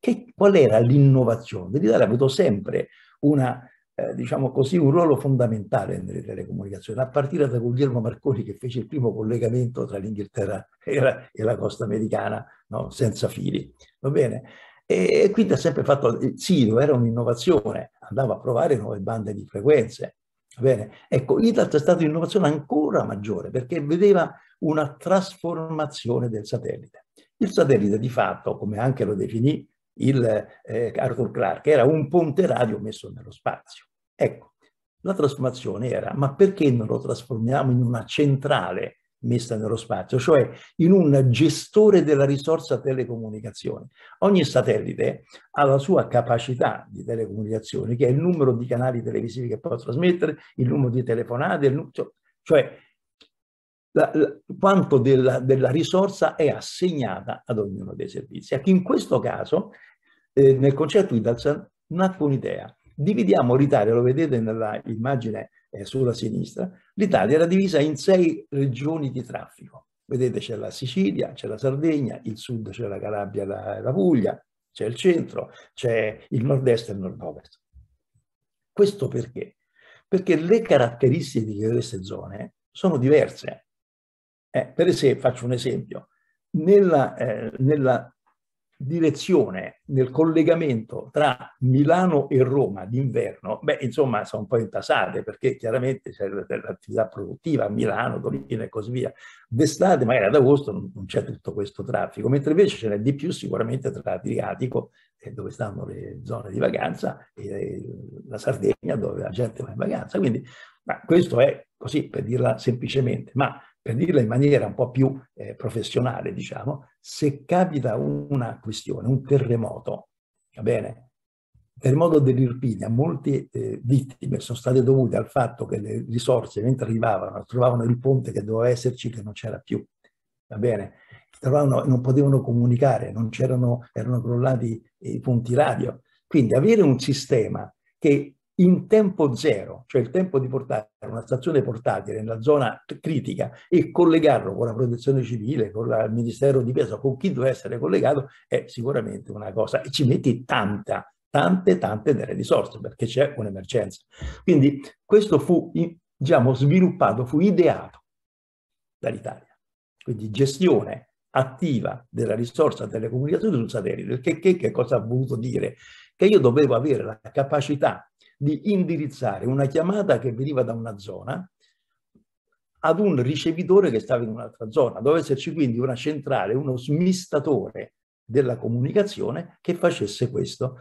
Che, qual era l'innovazione? L'Italia ha avuto sempre una, eh, diciamo così, un ruolo fondamentale nelle telecomunicazioni, a partire da Guglielmo Marconi che fece il primo collegamento tra l'Inghilterra e la, e la costa americana no? senza fili. Va bene? E, e quindi ha sempre fatto, eh, sì, era un'innovazione, andava a provare nuove bande di frequenze, Bene. Ecco, l'Italia è stata un'innovazione ancora maggiore perché vedeva una trasformazione del satellite. Il satellite di fatto, come anche lo definì il, eh, Arthur Clarke, era un ponte radio messo nello spazio. Ecco, la trasformazione era, ma perché non lo trasformiamo in una centrale messa nello spazio, cioè in un gestore della risorsa telecomunicazione. Ogni satellite ha la sua capacità di telecomunicazione, che è il numero di canali televisivi che può trasmettere, il numero di telefonate, il numero... cioè la, la, quanto della, della, risorsa è assegnata ad ognuno dei servizi. Anche ecco, in questo caso, eh, nel concetto di Italsan, nacque un'idea. Dividiamo l'Italia, lo vedete nell'immagine eh, sulla sinistra, l'Italia era divisa in sei regioni di traffico. Vedete c'è la Sicilia, c'è la Sardegna, il sud c'è la Calabria e la, la Puglia, c'è il centro, c'è il nord-est e il nord-ovest. Questo perché? Perché le caratteristiche di queste zone sono diverse eh, per esempio, faccio un esempio, nella, eh, nella direzione, nel collegamento tra Milano e Roma d'inverno, beh, insomma, sono un po' intasate perché chiaramente c'è l'attività produttiva a Milano, Torino e così via. D'estate, magari ad agosto, non c'è tutto questo traffico, mentre invece ce n'è di più sicuramente tra Adriatico, eh, dove stanno le zone di vacanza, e eh, la Sardegna, dove la gente va in vacanza. Quindi, questo è così per dirla semplicemente, ma per dirla in maniera un po' più eh, professionale, diciamo, se capita una questione, un terremoto, va bene? Il terremoto dell'Irpinia, molte eh, vittime sono state dovute al fatto che le risorse, mentre arrivavano, trovavano il ponte che doveva esserci, che non c'era più, va bene? Trovavano, non potevano comunicare, non erano crollati i punti radio. Quindi avere un sistema che in tempo zero, cioè il tempo di portare una stazione portatile nella zona critica e collegarlo con la protezione civile, con il Ministero di Difesa, con chi deve essere collegato, è sicuramente una cosa e ci metti tanta, tante, tante delle risorse perché c'è un'emergenza. Quindi questo fu, diciamo, sviluppato, fu ideato dall'Italia. Quindi gestione attiva della risorsa telecomunicazione sul satellite, perché che, che cosa ha voluto dire? Che io dovevo avere la capacità di indirizzare una chiamata che veniva da una zona ad un ricevitore che stava in un'altra zona. Doveva esserci quindi una centrale, uno smistatore della comunicazione che facesse questo.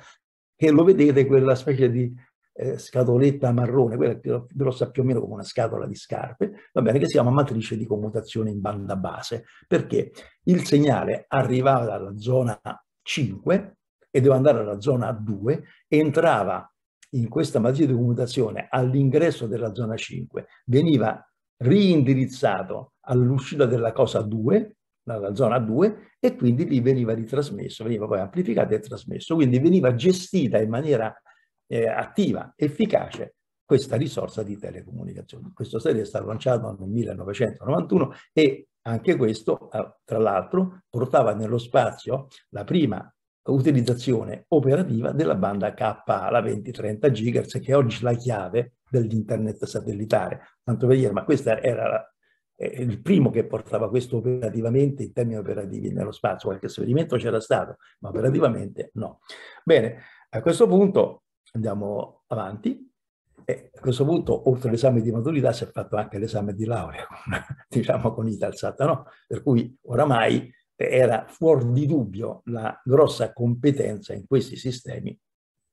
E lo vedete quella specie di eh, scatoletta marrone, quella grossa più o meno come una scatola di scarpe, va bene, che si chiama matrice di commutazione in banda base, perché il segnale arrivava dalla zona 5 e doveva andare alla zona 2, entrava in questa matrice di commutazione all'ingresso della zona 5 veniva riindirizzato all'uscita della cosa 2, dalla zona 2, e quindi lì veniva ritrasmesso, veniva poi amplificato e trasmesso. Quindi veniva gestita in maniera eh, attiva, efficace, questa risorsa di telecomunicazioni. Questo serie è stato lanciato nel 1991 e anche questo, eh, tra l'altro, portava nello spazio la prima utilizzazione operativa della banda K, la 20-30 GHz, che è oggi la chiave dell'internet satellitare. Tanto per dire, ma questo era il primo che portava questo operativamente in termini operativi nello spazio, qualche esperimento c'era stato, ma operativamente no. Bene, a questo punto andiamo avanti. E a questo punto, oltre all'esame di maturità, si è fatto anche l'esame di laurea, <laughs> diciamo con Italsat, no? Per cui oramai era fuori di dubbio la grossa competenza in questi sistemi,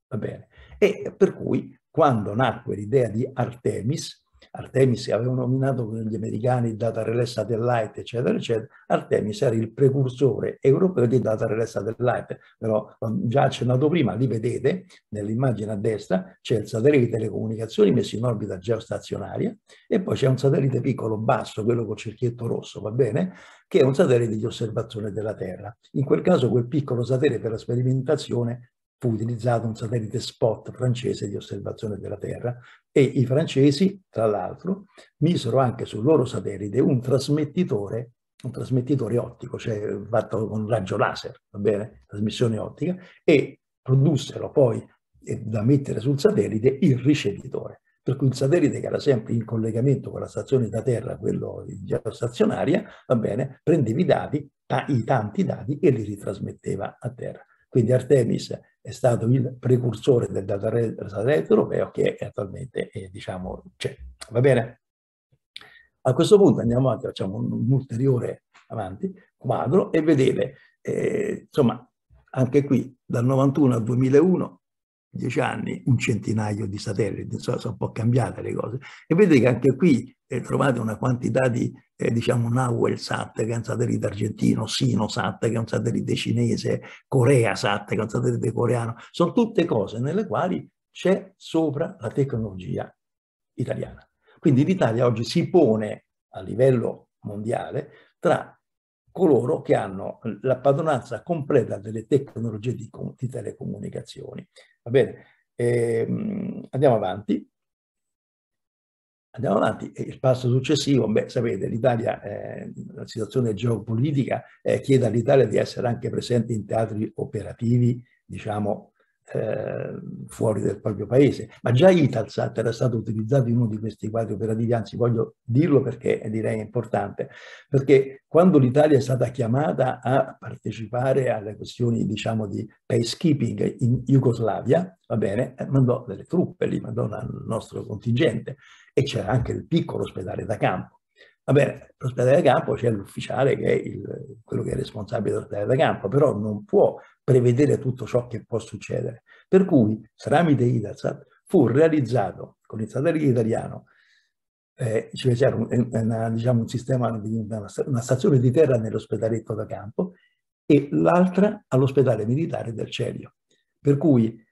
va bene. E per cui quando nacque l'idea di Artemis, Artemis avevano nominato gli americani data relay satellite, eccetera, eccetera. Artemis era il precursore europeo di data relay satellite, però ehm, già accennato prima, li vedete nell'immagine a destra, c'è il satellite telecomunicazioni messo in orbita geostazionaria e poi c'è un satellite piccolo basso, quello col cerchietto rosso, va bene, che è un satellite di osservazione della Terra. In quel caso quel piccolo satellite per la sperimentazione fu utilizzato un satellite spot francese di osservazione della Terra e i francesi, tra l'altro, misero anche sul loro satellite un trasmettitore, un trasmettitore ottico, cioè fatto con raggio laser, va bene? Trasmissione ottica, e produssero poi eh, da mettere sul satellite il ricevitore. Per cui il satellite che era sempre in collegamento con la stazione da terra, quello geostazionaria, va bene, prendeva i dati, i tanti dati e li ritrasmetteva a terra. Quindi Artemis è stato il precursore del dataset europeo che attualmente eh, diciamo, c'è. Va bene? A questo punto andiamo avanti, facciamo un, un ulteriore avanti, quadro e vedete, eh, insomma, anche qui dal 91 al 2001 dieci anni un centinaio di satelliti, insomma sono un po' cambiate le cose. E vedete che anche qui eh, trovate una quantità di, eh, diciamo, nauel che è un satellite argentino, Sino-Sat, che è un satellite cinese, corea che è un satellite coreano. Sono tutte cose nelle quali c'è sopra la tecnologia italiana. Quindi l'Italia oggi si pone a livello mondiale tra coloro che hanno la padronanza completa delle tecnologie di, di telecomunicazioni. Va bene, ehm, andiamo avanti. Andiamo avanti, il passo successivo, beh, sapete, l'Italia, eh, la situazione geopolitica eh, chiede all'Italia di essere anche presente in teatri operativi, diciamo, eh, fuori del proprio paese. Ma già Italsat era stato utilizzato in uno di questi quadri operativi, anzi voglio dirlo perché direi importante, perché quando l'Italia è stata chiamata a partecipare alle questioni diciamo di peacekeeping in Jugoslavia, va bene, eh, mandò delle truppe lì, mandò il nostro contingente e c'era anche il piccolo ospedale da campo. Va bene, l'ospedale da campo c'è l'ufficiale che è il, quello che è responsabile dell'ospedale da campo, però non può prevedere tutto ciò che può succedere. Per cui, tramite Idazat, fu realizzato con il satellite italiano eh, c'era un, diciamo, un sistema di una, una stazione di terra nell'ospedaletto da campo e l'altra all'ospedale militare del Celio. Per cui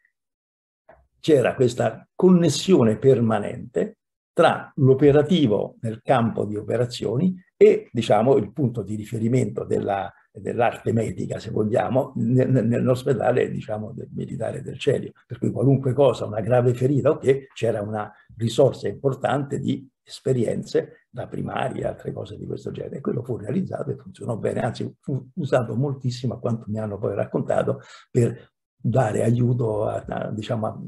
c'era questa connessione permanente tra l'operativo nel campo di operazioni e diciamo, il punto di riferimento della, dell'arte medica, se vogliamo, nell'ospedale diciamo, del militare del Celio. Per cui qualunque cosa, una grave ferita o okay, che, c'era una risorsa importante di esperienze, la primaria, altre cose di questo genere. E quello fu realizzato e funzionò bene, anzi fu usato moltissimo, a quanto mi hanno poi raccontato, per dare aiuto a, a, diciamo, a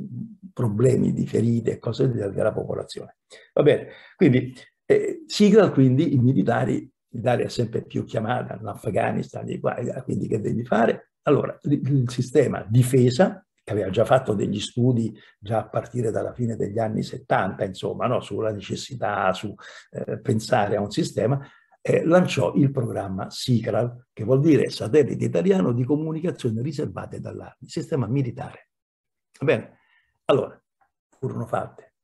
problemi di ferite e cose della popolazione. Va bene, quindi eh, sigla quindi i militari l'Italia è sempre più chiamata all'Afghanistan, quindi che devi fare? Allora, il sistema difesa, che aveva già fatto degli studi già a partire dalla fine degli anni 70, insomma, no? sulla necessità, su eh, pensare a un sistema, eh, lanciò il programma SICRAL, che vuol dire Satellite Italiano di Comunicazione Riservate dall'Armi, sistema militare. Va bene? Allora, furono fatte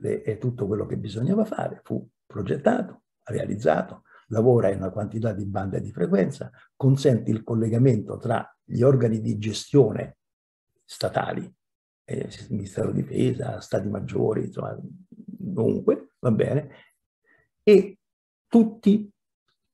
le, tutto quello che bisognava fare, fu progettato, realizzato, lavora in una quantità di bande di frequenza, consente il collegamento tra gli organi di gestione statali, eh, Ministero di Difesa, Stati Maggiori, insomma, dunque, va bene, e tutte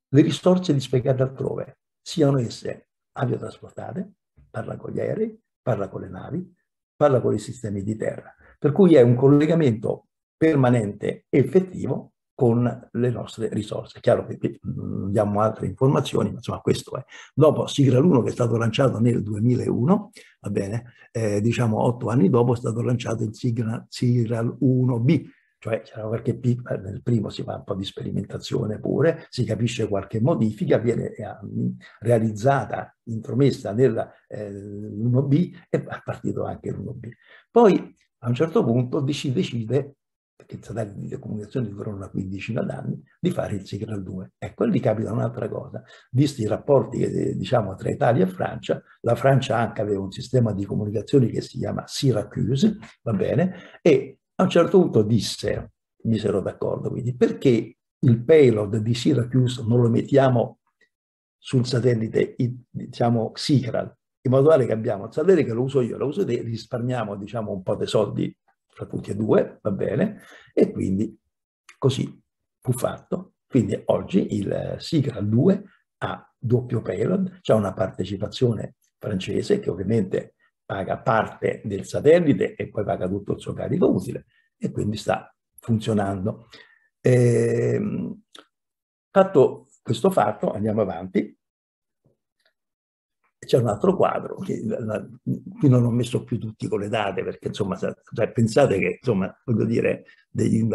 le risorse dispiegate altrove, siano esse aviotrasportate, parla con gli aerei, parla con le navi, parla con i sistemi di terra. Per cui è un collegamento permanente effettivo con le nostre risorse. chiaro che non mm, diamo altre informazioni, ma insomma questo è. Dopo Sigla 1 che è stato lanciato nel 2001, va bene, eh, diciamo otto anni dopo è stato lanciato il Sigla, Sigral 1B, cioè chiaro qualche P, eh, nel primo si fa un po' di sperimentazione pure, si capisce qualche modifica, viene eh, realizzata, intromessa nell'1B eh, e è partito anche l'1B. Poi a un certo punto si decide statali di telecomunicazione durano una quindicina d'anni, di fare il Signal 2. Ecco, lì capita un'altra cosa. Visti i rapporti eh, diciamo, tra Italia e Francia, la Francia anche aveva un sistema di comunicazioni che si chiama Syracuse, va bene, e a un certo punto disse, misero d'accordo, quindi perché il payload di Syracuse non lo mettiamo sul satellite, diciamo, Sigral, in modo tale che abbiamo il satellite che lo uso io, lo uso te, risparmiamo, diciamo, un po' di soldi fra tutti e due, va bene, e quindi così fu fatto. Quindi oggi il sigla 2 ha doppio payload, c'è una partecipazione francese che ovviamente paga parte del satellite e poi paga tutto il suo carico utile e quindi sta funzionando. E, ehm, fatto questo fatto, andiamo avanti, c'è un altro quadro, che, la, qui non ho messo più tutti con le date, perché insomma, cioè, pensate che, insomma, voglio dire, degli,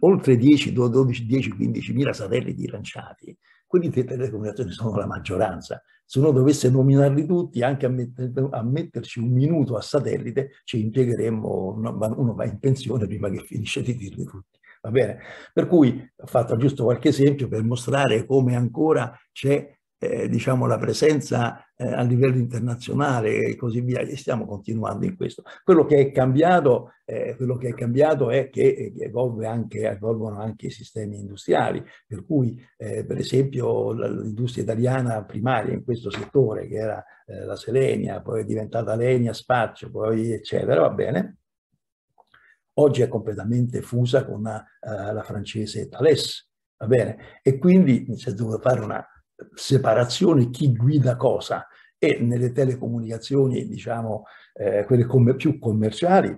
oltre 10, 12, 10, 15 mila satelliti lanciati, quelli delle telecomunicazioni sono la maggioranza. Se uno dovesse nominarli tutti, anche a, metter, a metterci un minuto a satellite, ci impiegheremmo, uno va in pensione prima che finisce di dirli tutti. Va bene? Per cui ho fatto giusto qualche esempio per mostrare come ancora c'è eh, diciamo, la presenza eh, a livello internazionale e così via, e stiamo continuando in questo. Quello che è cambiato, eh, che è, cambiato è, eh, che evolve anche, evolvono anche i sistemi industriali, per cui eh, per esempio l'industria italiana primaria in questo settore, che era eh, la Selenia, poi è diventata Lenia Spazio, poi eccetera, va bene, oggi è completamente fusa con uh, la francese Thales, va bene? E quindi si è dovuto fare una, separazione chi guida cosa e nelle telecomunicazioni, diciamo, eh, quelle com più commerciali,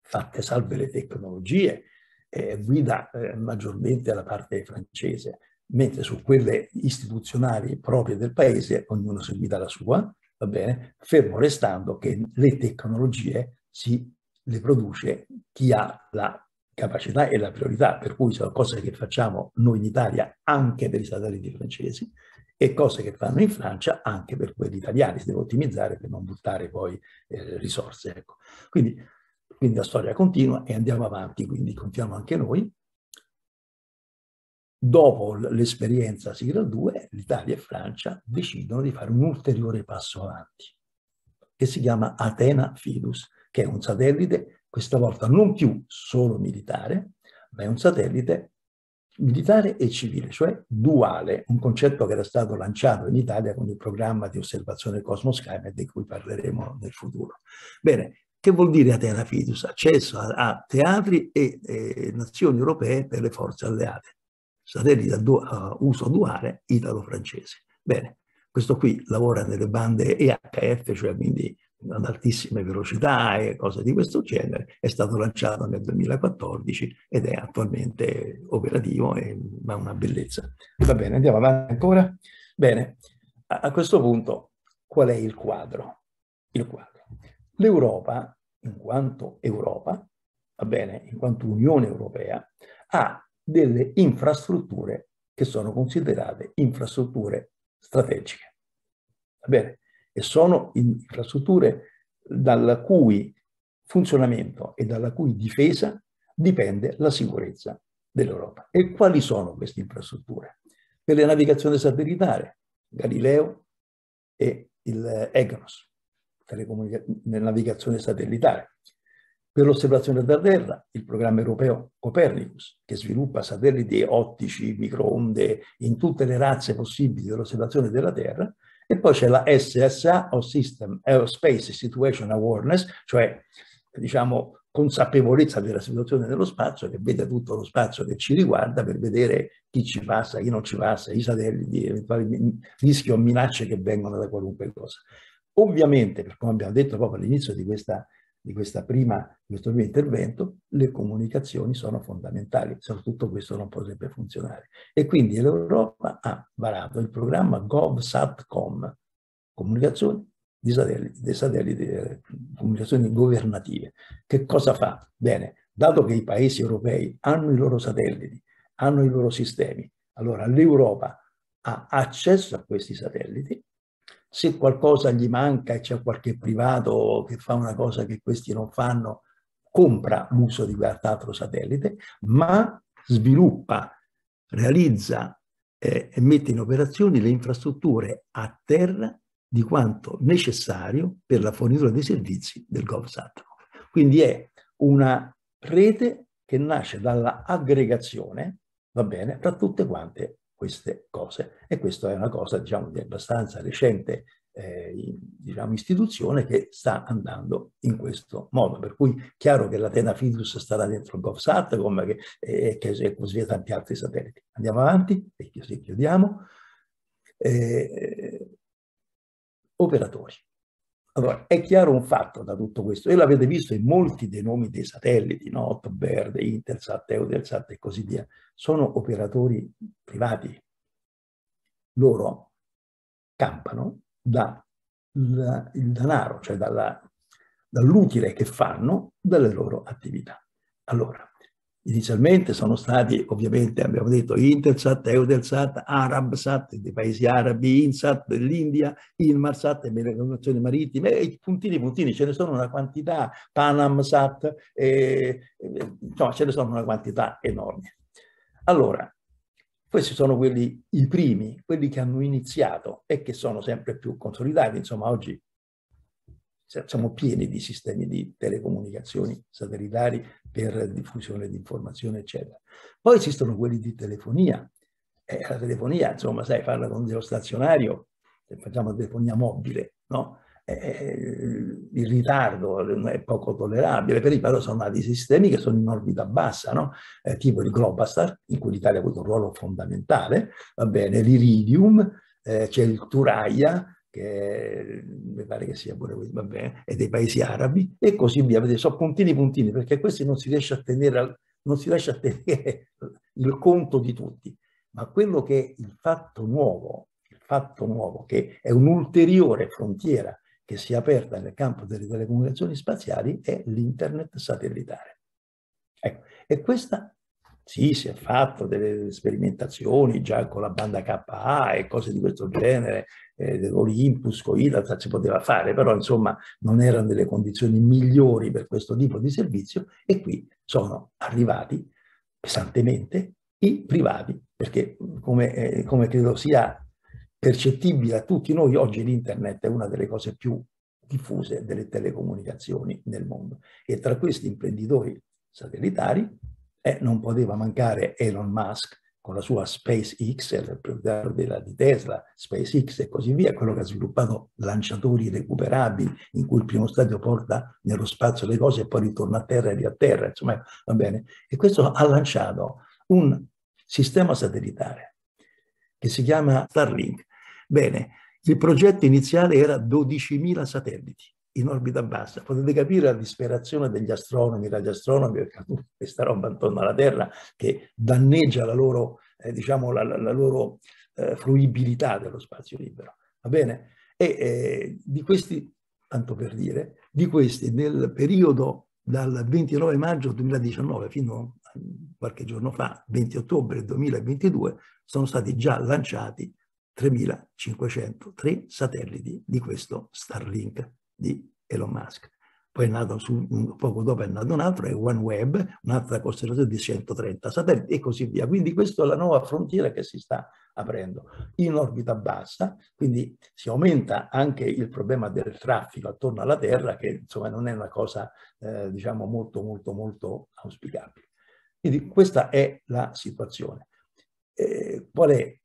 fatte salve le tecnologie, eh, guida eh, maggiormente la parte francese, mentre su quelle istituzionali proprie del paese ognuno si guida la sua, va bene? Fermo restando che le tecnologie si le produce chi ha la capacità e la priorità, per cui sono cose che facciamo noi in Italia anche per i satelliti francesi e cose che fanno in Francia anche per quelli italiani, si deve ottimizzare per non buttare poi eh, risorse. Ecco. Quindi, quindi la storia continua e andiamo avanti, quindi contiamo anche noi. Dopo l'esperienza sigla 2, l'Italia e Francia decidono di fare un ulteriore passo avanti, che si chiama Atena Fidus, che è un satellite questa volta non più solo militare, ma è un satellite militare e civile, cioè duale, un concetto che era stato lanciato in Italia con il programma di osservazione del Cosmos Climate di cui parleremo nel futuro. Bene, che vuol dire Atena Fidus? Accesso a, a teatri e, e, nazioni europee per le forze alleate. Satellite a, du a uso duale italo-francese. Bene, questo qui lavora nelle bande EHF, cioè quindi ad altissime velocità e cose di questo genere, è stato lanciato nel 2014 ed è attualmente operativo, e, ma una bellezza. Va bene, andiamo avanti ancora? Bene, a, a questo punto qual è il quadro? Il quadro. L'Europa, in quanto Europa, va bene, in quanto Unione Europea, ha delle infrastrutture che sono considerate infrastrutture strategiche. Va bene? e sono infrastrutture dal cui funzionamento e dalla cui difesa dipende la sicurezza dell'Europa. E quali sono queste infrastrutture? Per la navigazione satellitare, Galileo e il eh, EGNOS, navigazione satellitare. Per l'osservazione da terra, il programma europeo Copernicus, che sviluppa satelliti ottici, microonde in tutte le razze possibili dell'osservazione della Terra, e poi c'è la SSA o System Aerospace Situation Awareness, cioè diciamo consapevolezza della situazione dello spazio che vede tutto lo spazio che ci riguarda per vedere chi ci passa, chi non ci passa, i satelliti, eventuali rischi o minacce che vengono da qualunque cosa. Ovviamente, per come abbiamo detto proprio all'inizio di questa di, prima, questo primo intervento, le comunicazioni sono fondamentali, soprattutto questo non potrebbe funzionare. E quindi l'Europa ha varato il programma GovSatcom, comunicazioni di satelliti, di eh, satelliti comunicazioni governative. Che cosa fa? Bene, dato che i paesi europei hanno i loro satelliti, hanno i loro sistemi, allora l'Europa ha accesso a questi satelliti se qualcosa gli manca e c'è qualche privato che fa una cosa che questi non fanno, compra l'uso di quell'altro satellite, ma sviluppa, realizza eh, e mette in operazione le infrastrutture a terra di quanto necessario per la fornitura dei servizi del GovSat. Quindi è una rete che nasce dalla aggregazione, va bene, tra tutte quante queste cose. E questa è una cosa, diciamo, di abbastanza recente eh, diciamo, istituzione che sta andando in questo modo. Per cui è chiaro che l'Atena Fidus starà dentro il GovSat, come che, eh, che, e così via tanti altri satelliti. Andiamo avanti e così chiudiamo. Eh, operatori. Allora, è chiaro un fatto da tutto questo, e l'avete visto in molti dei nomi dei satelliti, NOT, Otbird, Intersat, Eudelsat e così via, sono operatori privati. Loro campano dal da denaro, cioè dall'utile dall che fanno dalle loro attività. Allora, Inizialmente sono stati, ovviamente, abbiamo detto Intelsat, Eutelsat, Arabsat, dei paesi arabi, Insat dell'India, Inmarsat, le organizzazioni marittime, e puntini puntini, ce ne sono una quantità, Panamsat, e, e, insomma ce ne sono una quantità enorme. Allora, questi sono quelli, i primi, quelli che hanno iniziato e che sono sempre più consolidati, insomma oggi siamo pieni di sistemi di telecomunicazioni satellitari per diffusione di informazioni, eccetera. Poi esistono quelli di telefonia. Eh, la telefonia, insomma, sai, farla con dello stazionario, eh, facciamo telefonia mobile, no? Eh, eh, il ritardo è poco tollerabile, per però sono dei sistemi che sono in orbita bassa, no? eh, tipo il Globastar, in cui l'Italia ha avuto un ruolo fondamentale, va bene, l'Iridium, eh, c'è il Turaia, che mm, mi pare che sia pure questo, va bene, e dei paesi arabi, e così via. Vedete, sono puntini puntini, perché questi non si riesce a tenere, non si riesce a tenere <laughs> il conto di tutti. Ma quello che è il fatto nuovo, il fatto nuovo, che è un'ulteriore frontiera che si è aperta nel campo delle telecomunicazioni spaziali, è l'internet satellitare. Ecco, e questa sì, si è fatto delle sperimentazioni già con la banda KA e cose di questo genere, eh, Olympus, Coidata si poteva fare, però insomma non erano delle condizioni migliori per questo tipo di servizio e qui sono arrivati pesantemente i privati, perché mm, come, eh, come credo sia percettibile a tutti noi, oggi l'internet è una delle cose più diffuse delle telecomunicazioni nel mondo e tra questi imprenditori satellitari e eh, non poteva mancare Elon Musk con la sua SpaceX, il proprietario della, di Tesla, SpaceX e così via, quello che ha sviluppato lanciatori recuperabili in cui il primo stadio porta nello spazio le cose e poi ritorna a terra e riatterra, insomma, va bene. E questo ha lanciato un sistema satellitare che si chiama Starlink. Bene, il progetto iniziale era 12.000 satelliti in orbita bassa. Potete capire la disperazione degli astronomi, radioastronomi, perché questa roba intorno alla Terra che danneggia la loro, eh, diciamo, la, la loro eh, fruibilità dello spazio libero. Va bene? E eh, di questi, tanto per dire, di questi nel periodo dal 29 maggio 2019 fino a qualche giorno fa, 20 ottobre 2022, sono stati già lanciati 3.503 satelliti di questo Starlink di Elon Musk. Poi è nato su, poco dopo è nato un altro, è OneWeb, un'altra costellazione di 130 satelliti e così via. Quindi questa è la nuova frontiera che si sta aprendo. In orbita bassa, quindi si aumenta anche il problema del traffico attorno alla Terra, che insomma non è una cosa eh, diciamo molto molto molto auspicabile. Quindi questa è la situazione. Eh, qual è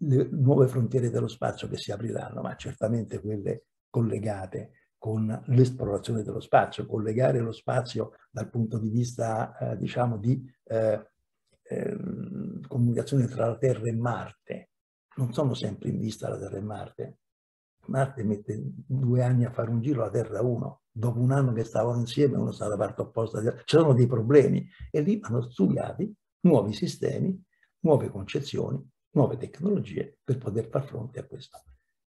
le nuove frontiere dello spazio che si apriranno? Ma certamente quelle collegate con l'esplorazione dello spazio, collegare lo spazio dal punto di vista, eh, diciamo, di eh, eh, comunicazione tra la Terra e Marte. Non sono sempre in vista la Terra e Marte. Marte mette due anni a fare un giro, la Terra uno. Dopo un anno che stavano insieme, uno sta dalla parte opposta. Ci sono dei problemi e lì vanno studiati nuovi sistemi, nuove concezioni, nuove tecnologie per poter far fronte a questo.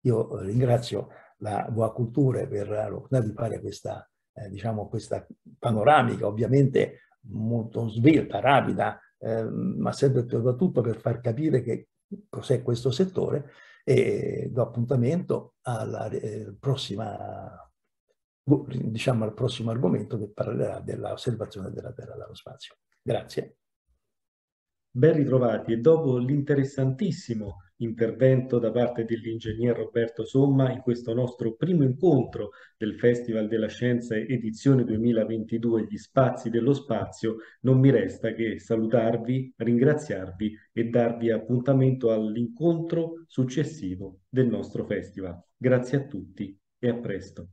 Io ringrazio la Boa Culture per l'opportunità di fare questa, eh, diciamo, questa panoramica, ovviamente molto svelta, rapida, eh, ma sempre soprattutto per far capire che cos'è questo settore e do appuntamento alla eh, prossima boh, diciamo al prossimo argomento che parlerà dell'osservazione della Terra dallo spazio. Grazie. Ben ritrovati e dopo l'interessantissimo intervento da parte dell'ingegner Roberto Somma in questo nostro primo incontro del Festival della Scienza edizione 2022 Gli Spazi dello Spazio, non mi resta che salutarvi, ringraziarvi e darvi appuntamento all'incontro successivo del nostro festival. Grazie a tutti e a presto.